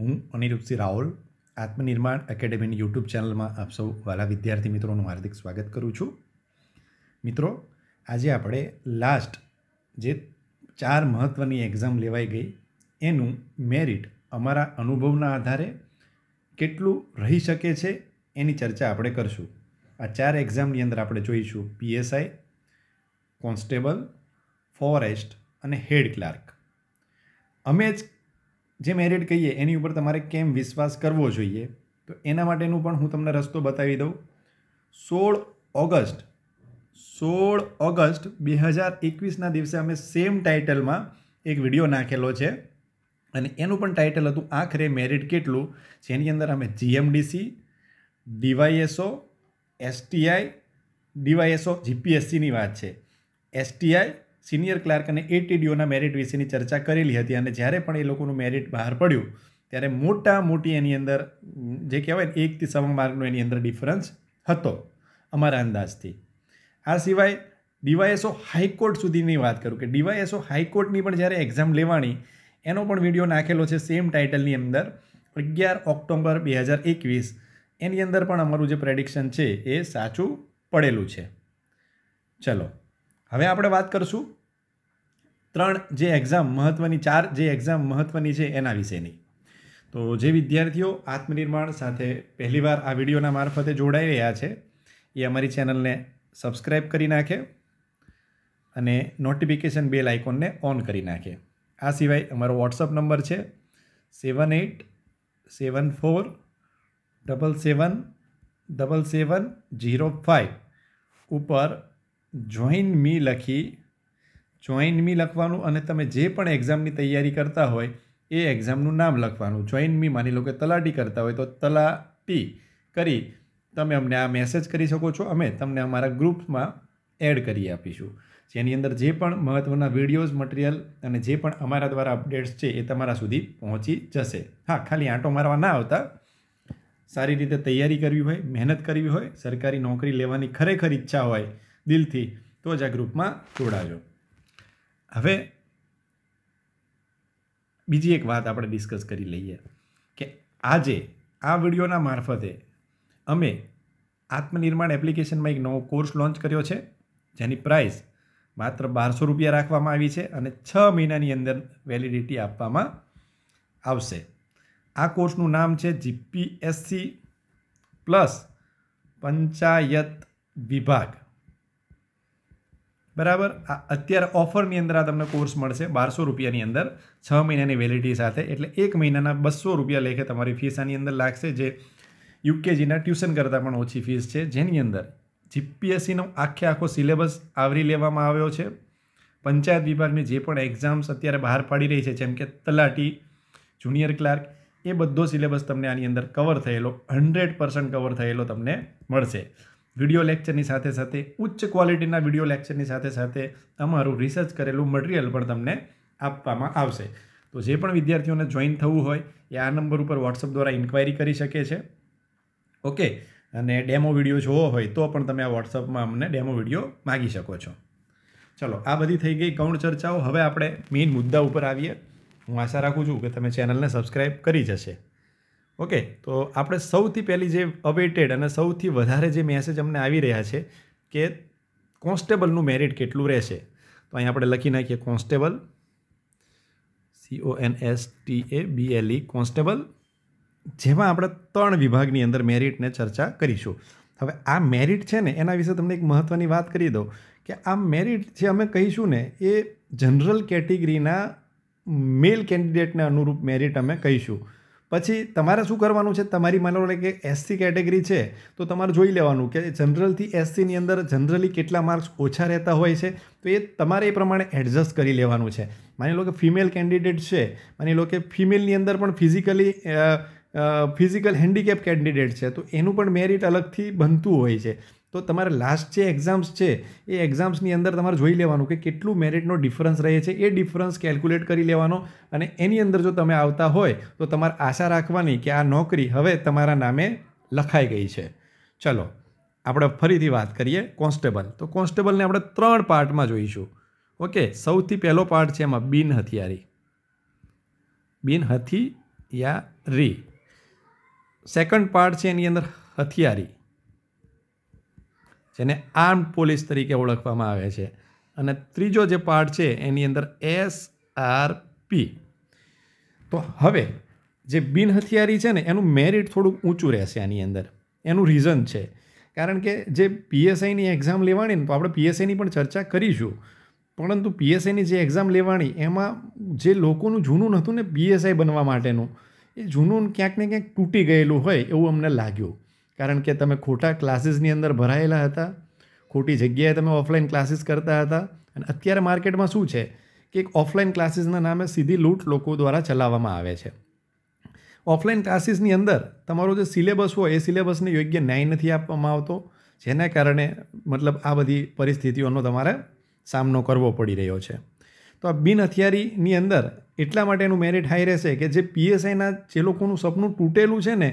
હું અનિરુદ્ધસિંહ રાહુલ આત્મનિર્માણ એકેડેમીની યુટ્યુબ ચેનલમાં આપ સૌ વાલા વિદ્યાર્થી મિત્રોનું હાર્દિક સ્વાગત કરું છું મિત્રો આજે આપણે લાસ્ટ જે ચાર મહત્ત્વની એક્ઝામ લેવાઈ ગઈ એનું મેરિટ અમારા અનુભવના આધારે કેટલું રહી શકે છે એની ચર્ચા આપણે કરશું આ ચાર એક્ઝામની અંદર આપણે જોઈશું પીએસઆઈ કોન્સ્ટેબલ ફોરેસ્ટ અને હેડ ક્લાર્ક અમે જ જે મેરિટ કહીએ એની ઉપર તમારે કેમ વિશ્વાસ કરવો જોઈએ તો એના માટેનું પણ હું તમને રસ્તો બતાવી દઉં સોળ ઓગસ્ટ સોળ ઓગસ્ટ બે હજાર એકવીસના દિવસે અમે સેમ ટાઇટલમાં એક વિડીયો નાખેલો છે અને એનું પણ ટાઇટલ હતું આખરે મેરિટ કેટલું જેની અંદર અમે જીએમડીસી ડીવાયએસઓ એસટીઆઈ ડીવાયએસઓ જીપીએસસીની વાત છે એસટીઆઈ સિનિયર ક્લાર્ક અને એટીડીઓના મેરિટ વિશેની ચર્ચા કરેલી હતી અને જ્યારે પણ એ લોકોનું મેરિટ બહાર પડ્યું ત્યારે મોટા મોટી એની અંદર જે કહેવાય ને એકથી સવા માર્કનો એની અંદર ડિફરન્સ હતો અમારા અંદાજથી આ સિવાય ડીવાયએસઓ હાઈકોર્ટ સુધીની વાત કરું કે ડીવાયએસઓ હાઈકોર્ટની પણ જ્યારે એક્ઝામ લેવાની એનો પણ વિડીયો નાખેલો છે સેમ ટાઇટલની અંદર અગિયાર ઓક્ટોબર બે હજાર એકવીસ એની અંદર પણ અમારું જે પ્રેડિક્શન છે એ સાચું પડેલું છે ચલો હવે આપણે વાત કરશું ત્રણ જે એક્ઝામ મહત્ત્વની ચાર જે એક્ઝામ મહત્ત્વની છે એના વિશેની તો જે વિદ્યાર્થીઓ આત્મનિર્માણ સાથે પહેલીવાર આ વિડીયોના મારફતે જોડાઈ રહ્યા છે એ અમારી ચેનલને સબસ્ક્રાઈબ કરી નાખે અને નોટિફિકેશન બેલ આઇકોનને ઓન કરી નાખે આ સિવાય અમારો વોટ્સઅપ નંબર છે seven eight seven four double seven double seven zero five ઉપર જોઈન મી લખી જોઈન મી લખવાનું અને તમે જે પણ એક્ઝામની તૈયારી કરતા હોય એ એક્ઝામનું નામ લખવાનું જોઈન મી માની લો કે તલાટી કરતા હોય તો તલાટી કરી તમે અમને આ મેસેજ કરી શકો છો અમે તમને અમારા ગ્રુપમાં એડ કરી આપીશું જેની અંદર જે પણ મહત્ત્વના વિડીયોઝ મટીરિયલ અને જે પણ અમારા દ્વારા અપડેટ્સ છે એ તમારા સુધી પહોંચી જશે હા ખાલી આંટો મારવા ના આવતા સારી રીતે તૈયારી કરવી હોય મહેનત કરવી હોય સરકારી નોકરી લેવાની ખરેખર ઈચ્છા હોય દિલથી તો જ આ ગ્રુપમાં જોડાજો હવે બીજી એક વાત આપણે ડિસ્કસ કરી લઈએ કે આજે આ વિડીયોના મારફતે અમે આત્મનિર્માણ એપ્લિકેશનમાં એક નવો કોર્સ લોન્ચ કર્યો છે જેની પ્રાઇસ માત્ર બારસો રૂપિયા રાખવામાં આવી છે અને છ મહિનાની અંદર વેલિડિટી આપવામાં આવશે આ કોર્સનું નામ છે જીપીએસસી પ્લસ પંચાયત વિભાગ બરાબર આ અત્યારે ઓફરની અંદર આ તમને કોર્સ મળશે બારસો રૂપિયાની અંદર છ મહિનાની વેલિડિટી સાથે એટલે એક મહિનાના બસો રૂપિયા લેખે તમારી ફીસ આની અંદર લાગશે જે યુકેજીના ટ્યુશન કરતાં પણ ઓછી ફીસ છે જેની અંદર જીપીએસસીનો આખે આખો સિલેબસ આવરી લેવામાં આવ્યો છે પંચાયત વિભાગની જે પણ એક્ઝામ્સ અત્યારે બહાર પાડી રહી છે જેમ કે તલાટી જુનિયર ક્લાર્ક એ બધો સિલેબસ તમને આની અંદર કવર થયેલો હંડ્રેડ કવર થયેલો તમને મળશે વિડીયો લેક્ચરની સાથે સાથે ઉચ્ચ ક્વોલિટીના વિડીયો લેક્ચરની સાથે સાથે તમારું રિસર્ચ કરેલું મટીરિયલ પણ તમને આપવામાં આવશે તો જે પણ વિદ્યાર્થીઓને જોઈન થવું હોય એ આ નંબર ઉપર વોટ્સઅપ દ્વારા ઇન્કવાયરી કરી શકે છે ઓકે અને ડેમો વિડીયો જોવો હોય તો પણ તમે આ વોટ્સઅપમાં અમને ડેમો વિડીયો માગી શકો છો ચલો આ બધી થઈ ગઈ ગૌણ ચર્ચાઓ હવે આપણે મેઇન મુદ્દા ઉપર આવીએ હું આશા રાખું છું કે તમે ચેનલને સબસ્ક્રાઈબ કરી જશે ઓકે તો આપણે સૌથી પહેલી જે અવેટેડ અને સૌથી વધારે જે મેસેજ અમને આવી રહ્યા છે કે કોન્સ્ટેબલનું મેરિટ કેટલું રહેશે તો અહીં આપણે લખી નાખીએ constable C O N S T A B L E constable જેમાં આપણે ત્રણ વિભાગની અંદર મેરિટને ચર્ચા કરીશું હવે આ મેરિટ છે ને એના વિશે તમને એક મહત્ત્વની વાત કરી દઉં કે આ મેરિટ જે અમે કહીશું ને એ જનરલ કેટેગરીના મેલ કેન્ડિડેટને અનુરૂપ મેરિટ અમે કહીશું પછી તમારે શું કરવાનું છે તમારી માનો કે એસસી કેટેગરી છે તો તમારે જોઈ લેવાનું કે જનરલથી એસસીની અંદર જનરલી કેટલા માર્ક્સ ઓછા રહેતા હોય છે તો એ તમારે એ પ્રમાણે એડજસ્ટ કરી લેવાનું છે માની લો કે ફિમેલ કેન્ડિડેટ છે માની લો કે ફિમેલની અંદર પણ ફિઝિકલી ફિઝિકલ હેન્ડીકેપ કેન્ડિડેટ છે તો એનું પણ મેરિટ અલગથી બનતું હોય છે તો તમારે લાસ્ટ જે એક્ઝામ્સ છે એ એક્ઝામ્સની અંદર તમારે જોઈ લેવાનું કે કેટલું મેરિટનો ડિફરન્સ રહે છે એ ડિફરન્સ કેલ્ક્યુલેટ કરી લેવાનો અને એની અંદર જો તમે આવતા હોય તો તમારે આશા રાખવાની કે આ નોકરી હવે તમારા નામે લખાઈ ગઈ છે ચલો આપણે ફરીથી વાત કરીએ કોન્સ્ટેબલ તો કોન્સ્ટેબલને આપણે ત્રણ પાર્ટમાં જોઈશું ઓકે સૌથી પહેલો પાર્ટ છે એમાં બિન હથિયારી બિન હથિયારી સેકન્ડ પાર્ટ છે એની અંદર હથિયારી જેને આર્મ પોલીસ તરીકે ઓળખવામાં આવે છે અને ત્રીજો જે પાર્ટ છે એની અંદર એસ આર પી તો હવે જે બિન હથિયારી છે ને એનું મેરિટ થોડુંક ઊંચું રહેશે આની અંદર એનું રીઝન છે કારણ કે જે પીએસઆઈની એક્ઝામ લેવાની ને તો આપણે પીએસઆઈની પણ ચર્ચા કરીશું પરંતુ પીએસઆઈની જે એક્ઝામ લેવાની એમાં જે લોકોનું જૂનું હતું ને પીએસઆઈ બનવા માટેનું એ જૂનું ક્યાંક ને ક્યાંક તૂટી ગયેલું હોય એવું અમને લાગ્યું કારણ કે તમે ખોટા ક્લાસીસની અંદર ભરાયેલા હતા ખોટી જગ્યાએ તમે ઓફલાઈન ક્લાસીસ કરતા હતા અને અત્યારે માર્કેટમાં શું છે કે એક ઓફલાઈન ક્લાસીસના નામે સીધી લૂંટ લોકો દ્વારા ચલાવવામાં આવે છે ઓફલાઈન ક્લાસીસની અંદર તમારો જે સિલેબસ હોય એ સિલેબસને યોગ્ય ન્યાય નથી આપવામાં આવતો જેને કારણે મતલબ આ બધી પરિસ્થિતિઓનો તમારે સામનો કરવો પડી રહ્યો છે તો આ બિન હથિયારીની અંદર એટલા માટે એનું મેરિટ હાઈ રહેશે કે જે પીએસઆઈના જે લોકોનું સપનું તૂટેલું છે ને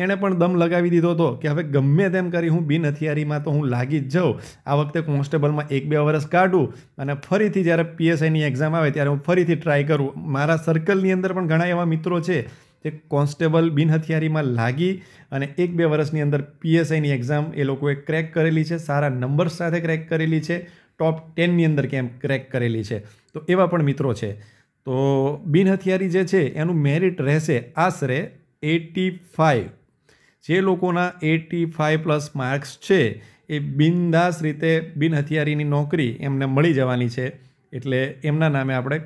એણે પણ દમ લગાવી દીધો હતો કે હવે ગમે તેમ કરી હું બિન હથિયારીમાં તો હું લાગી જ જાઉં આ વખતે કોન્સ્ટેબલમાં એક બે વર્ષ કાઢું અને ફરીથી જ્યારે પીએસઆઈની એક્ઝામ આવે ત્યારે હું ફરીથી ટ્રાય કરું મારા સર્કલની અંદર પણ ઘણા એવા મિત્રો છે જે કોન્સ્ટેબલ બિન હથિયારીમાં લાગી અને એક બે વર્ષની અંદર પીએસઆઈની એક્ઝામ એ લોકોએ ક્રેક કરેલી છે સારા નંબર્સ સાથે ક્રેક કરેલી છે ટોપ ટેનની અંદર કેમ ક્રેક કરેલી છે તો એવા પણ મિત્રો છે તો બિન હથિયારી જે છે એનું મેરિટ રહેશે આશરે એટી ફાઇવ જે લોકોના એટી ફાઇવ પ્લસ માર્ક્સ છે એ બિનદાસ રીતે બિન હથિયારીની નોકરી એમને મળી જવાની છે એટલે એમના નામે આપણે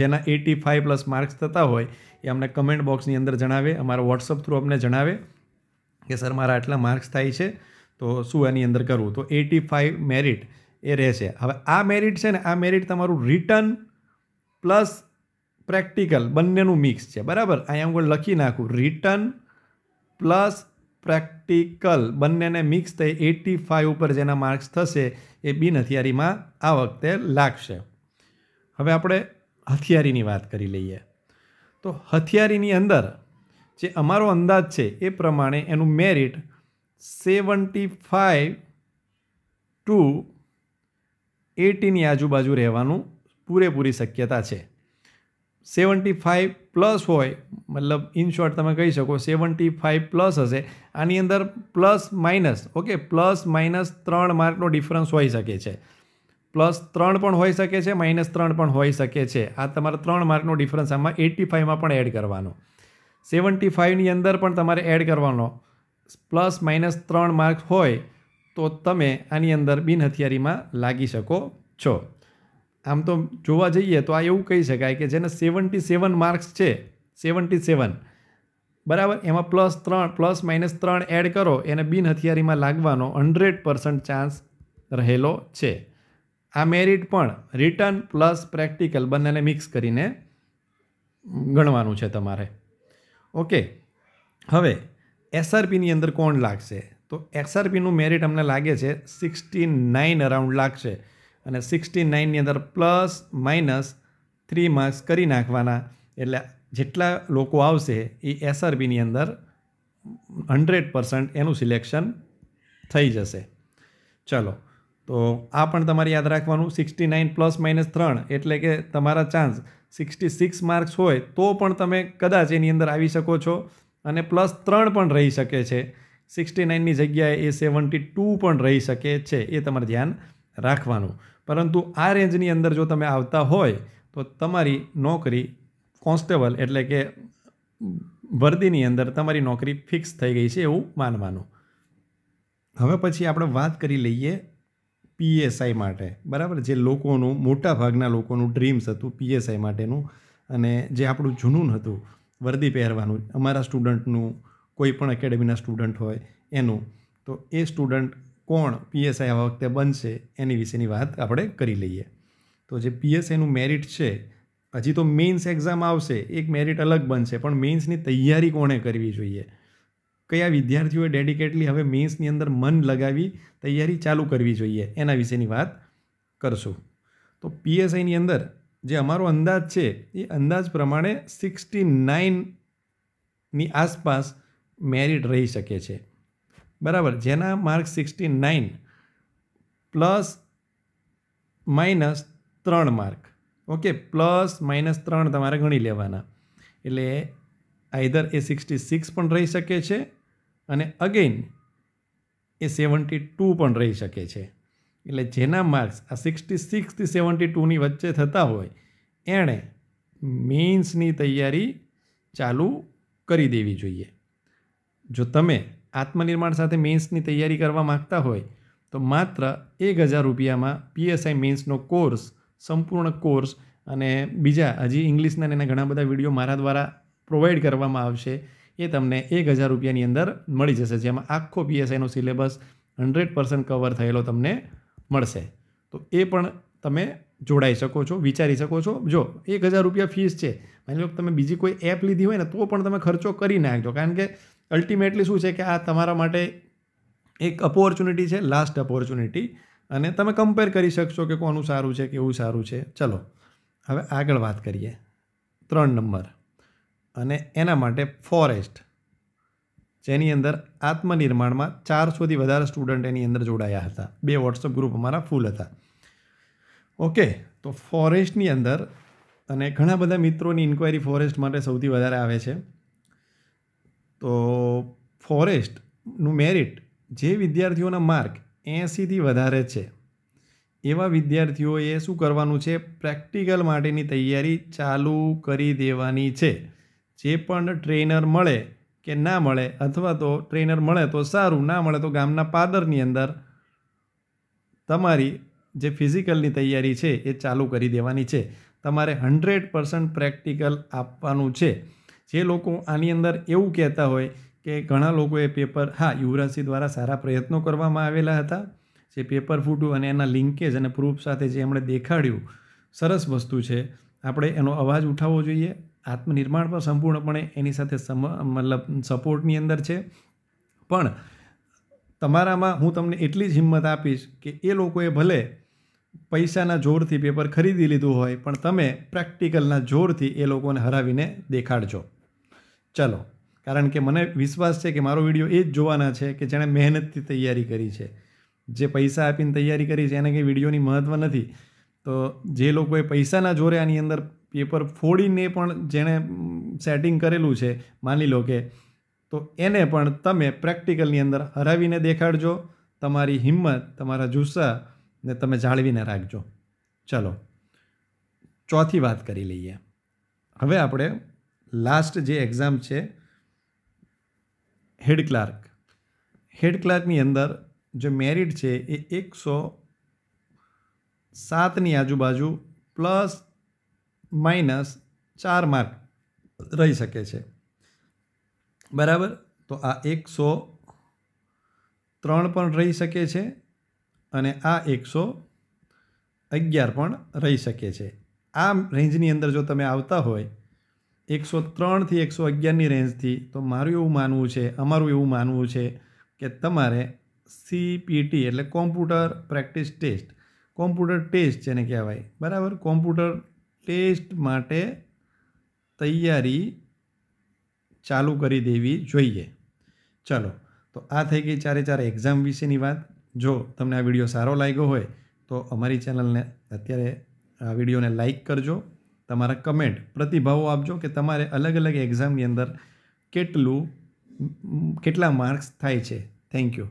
જેના એટી ફાઇવ પ્લસ માર્ક્સ થતા હોય એ અમને કમેન્ટ બોક્સની અંદર જણાવે અમારા વોટ્સઅપ થ્રુ અમને જણાવે કે સર મારા આટલા માર્ક્સ થાય છે તો શું એની અંદર કરવું તો એટી ફાઇવ મેરિટ એ રહેશે હવે આ મેરિટ છે ને આ મેરિટ તમારું રિટર્ન પ્લસ પ્રેક્ટિકલ બંનેનું મિક્સ છે બરાબર અહીંયા હું લખી નાખું રિટર્ન પ્લસ પ્રેક્ટિકલ બંનેને મિક્સ થઈ એટી ફાઇવ ઉપર જેના માર્ક્સ થશે એ બિન હથિયારીમાં આ વખતે લાગશે હવે આપણે હથિયારીની વાત કરી લઈએ તો હથિયારીની અંદર જે અમારો અંદાજ છે એ પ્રમાણે એનું મેરિટ સેવન્ટી ફાઇવ ટુ એટીની આજુબાજુ રહેવાનું પૂરેપૂરી શક્યતા છે સેવન્ટી ફાઇવ પ્લસ હોય મતલબ ઇન શોર્ટ તમે કહી શકો સેવન્ટી ફાઇવ પ્લસ હશે આની અંદર plus minus okay plus minus ત્રણ માર્કનો ડિફરન્સ હોઈ શકે છે પ્લસ ત્રણ પણ હોઈ શકે છે માઇનસ ત્રણ પણ હોઈ શકે છે આ તમારે ત્રણ માર્કનો ડિફરન્સ આમાં એટી ફાઇવમાં પણ એડ કરવાનો સેવન્ટી ફાઇવની અંદર પણ તમારે એડ કરવાનો પ્લસ માઇનસ ત્રણ માર્ક હોય તો તમે આની અંદર બિનહથિયારીમાં લાગી શકો છો આમ તો જોવા જઈએ તો આ એવું કહી શકાય કે જેને સેવન્ટી સેવન માર્ક્સ છે સેવન્ટી સેવન બરાબર એમાં પ્લસ ત્રણ પ્લસ માઇનસ ત્રણ એડ કરો એને બિન હથિયારીમાં લાગવાનો હંડ્રેડ પર્સન્ટ ચાન્સ રહેલો છે આ મેરિટ પણ રિટર્ન પ્લસ પ્રેક્ટિકલ બંનેને મિક્સ કરીને ગણવાનું છે તમારે ઓકે હવે એસઆરપીની અંદર કોણ લાગશે તો એસઆરપીનું મેરિટ અમને લાગે છે સિક્સટી નાઇન અરાઉન્ડ લાગશે અને સિક્સટી નાઇનની અંદર પ્લસ માઇનસ થ્રી માર્ક્સ કરી નાખવાના એટલે જેટલા લોકો આવશે એ એસઆરબીની અંદર હંડ્રેડ પર્સન્ટ એનું સિલેક્શન થઈ જશે ચલો તો આ પણ તમારે યાદ રાખવાનું સિક્સટી નાઇન પ્લસ માઇનસ ત્રણ એટલે કે તમારા ચાન્સ સિક્સટી સિક્સ માર્ક્સ હોય તો પણ તમે કદાચ એની અંદર આવી શકો છો અને પ્લસ ત્રણ પણ રહી શકે છે સિક્સટી નાઇનની જગ્યાએ એ સેવન્ટી ટુ પણ રહી શકે છે એ તમારે ધ્યાન રાખવાનું પરંતુ આ રેન્જની અંદર જો તમે આવતા હોય તો તમારી નોકરી કોન્સ્ટેબલ એટલે કે વર્દીની અંદર તમારી નોકરી ફિક્સ થઈ ગઈ છે એવું માનવાનું હવે પછી આપણે વાત કરી લઈએ પીએસઆઈ માટે બરાબર જે લોકોનું મોટા ભાગના લોકોનું ડ્રીમ્સ હતું પીએસઆઈ માટેનું અને જે આપણું જુનૂન હતું વર્દી પહેરવાનું અમારા સ્ટુડન્ટનું કોઈ પણ એકેડેમીના સ્ટુડન્ટ હોય એનું તો એ સ્ટુડન્ટ કોણ પીએસઆઈ આવા વખતે બનશે એની વિશેની વાત આપણે કરી લઈએ તો જે પીએસઆઈનું મેરિટ છે હજી તો મેઇન્સ એક્ઝામ આવશે એક મેરિટ અલગ બનશે પણ મેઇન્સની તૈયારી કોણે કરવી જોઈએ કયા વિદ્યાર્થીઓએ ડેડિકેટલી હવે મેઇન્સની અંદર મન લગાવી તૈયારી ચાલુ કરવી જોઈએ એના વિશેની વાત કરશું તો પીએસઆઈની અંદર જે અમારો અંદાજ છે એ અંદાજ પ્રમાણે સિક્સટી નાઇનની આસપાસ મેરિટ રહી શકે છે બરાબર જેના mark sixty nine plus minus ત્રણ માર્ક ઓકે પ્લસ માઇનસ ત્રણ તમારે ગણી લેવાના એટલે આઈધર એ સિક્સટી સિક્સ પણ રહી શકે છે અને અગેન એ સેવન્ટી ટુ પણ રહી શકે છે એટલે જેના માર્ક્સ આ સિક્સટી સિક્સથી સેવન્ટી ટુની વચ્ચે થતા હોય એણે મીન્સની તૈયારી ચાલુ કરી દેવી જોઈએ જો તમે આત્મનિર્માણ સાથે મેન્સની તૈયારી કરવા માગતા હોય તો માત્ર એક હજાર રૂપિયામાં પીએસઆઈ મેન્સનો કોર્સ સંપૂર્ણ કોર્સ અને બીજા હજી ઇંગ્લિશના એના ઘણા બધા વિડીયો મારા દ્વારા પ્રોવાઈડ કરવામાં આવશે એ તમને એક હજાર રૂપિયાની અંદર મળી જશે જેમાં આખો પીએસઆઈનો સિલેબસ હંડ્રેડ પર્સન્ટ કવર થયેલો તમને મળશે તો એ પણ તમે જોડાઈ શકો છો વિચારી શકો છો જો એક હજાર રૂપિયા ફીસ છે માની લો તમે બીજી કોઈ એપ લીધી હોય ને તો પણ તમે ખર્ચો કરી નાખજો કારણ કે અલ્ટિમેટલી શું છે કે આ તમારા માટે એક અપોર્ચ્યુનિટી છે લાસ્ટ અપોર્ચ્યુનિટી અને તમે કમ્પેર કરી શકશો કે કોનું સારું છે કેવું સારું છે ચલો હવે આગળ વાત કરીએ ત્રણ નંબર અને એના માટે ફોરેસ્ટ જેની અંદર આત્મનિર્માણમાં ચારસોથી વધારે સ્ટુડન્ટ એની અંદર જોડાયા હતા બે વોટ્સઅપ ગ્રુપ અમારા ફૂલ હતા ઓકે તો ફોરેસ્ટની અંદર અને ઘણા બધા મિત્રોની ઇન્ક્વાયરી ફોરેસ્ટ માટે સૌથી વધારે આવે છે તો ફોરેસ્ટનું મેરિટ જે વિદ્યાર્થીઓના માર્ક એંસીથી વધારે છે એવા વિદ્યાર્થીઓએ શું કરવાનું છે પ્રેક્ટિકલ માટેની તૈયારી ચાલુ કરી દેવાની છે જે પણ ટ્રેનર મળે કે ના મળે અથવા તો ટ્રેનર મળે તો સારું ના મળે તો ગામના પાદરની અંદર તમારી જે ફિઝિકલની તૈયારી છે એ ચાલુ કરી દેવાની છે તમારે હંડ્રેડ પર્સન્ટ પ્રેક્ટિકલ આપવાનું છે જે લોકો આની અંદર એવું કહેતા હોય કે ઘણા લોકોએ પેપર હા યુવરાજસિંહ દ્વારા સારા પ્રયત્નો કરવામાં આવેલા હતા જે પેપર ફૂટ્યું અને એના લિંકેજ અને પ્રૂફ સાથે જે એમણે દેખાડ્યું સરસ વસ્તુ છે આપણે એનો અવાજ ઉઠાવવો જોઈએ આત્મનિર્માણ પણ સંપૂર્ણપણે એની સાથે સમ મતલબ સપોર્ટની અંદર છે પણ તમારામાં હું તમને એટલી જ હિંમત આપીશ કે એ લોકોએ ભલે પૈસાના જોરથી પેપર ખરીદી લીધું હોય પણ તમે પ્રેક્ટિકલના જોરથી એ લોકોને હરાવીને દેખાડજો ચલો કારણ કે મને વિશ્વાસ છે કે મારો વિડીયો એ જ જોવાના છે કે જેણે મહેનતથી તૈયારી કરી છે જે પૈસા આપીને તૈયારી કરી છે એને કંઈ વિડીયોની મહત્ત્વ નથી તો જે લોકોએ પૈસાના જોરે આની અંદર પેપર ફોડીને પણ જેણે સેટિંગ કરેલું છે માની લો કે તો એને પણ તમે પ્રેક્ટિકલની અંદર હરાવીને દેખાડજો તમારી હિંમત તમારા જુસ્સા ને તમે જાળવીને રાખજો ચલો ચોથી વાત કરી લઈએ હવે આપણે લાસ્ટ જે એક્ઝામ છે હેડ ક્લાર્ક હેડ ક્લાર્કની અંદર જે મેરિટ છે એ એકસો સાતની આજુબાજુ પ્લસ માઇનસ ચાર માર્ક રહી શકે છે બરાબર તો આ એકસો ત્રણ પણ રહી શકે છે અને આ એકસો અગિયાર પણ રહી શકે છે આ રેન્જની અંદર જો તમે આવતા હોય એકસો ત્રણથી એકસો અગિયારની રેન્જથી તો મારું એવું માનવું છે અમારું એવું માનવું છે કે તમારે સીપીટી એટલે computer practice test computer test જેને કહેવાય બરાબર કોમ્પ્યુટર ટેસ્ટ માટે તૈયારી ચાલુ કરી દેવી જોઈએ ચલો તો આ થઈ ગઈ ચારે ચાર એક્ઝામ વિશેની વાત જો તમને આ વિડીયો સારો લાગ્યો હોય તો અમારી ચેનલને અત્યારે આ વિડીયોને લાઇક કરજો તમારા કમેન્ટ પ્રતિભાવો આપજો કે તમારે અલગ અલગ એક્ઝામની અંદર કેટલું કેટલા માર્ક્સ થાય છે થેન્ક યુ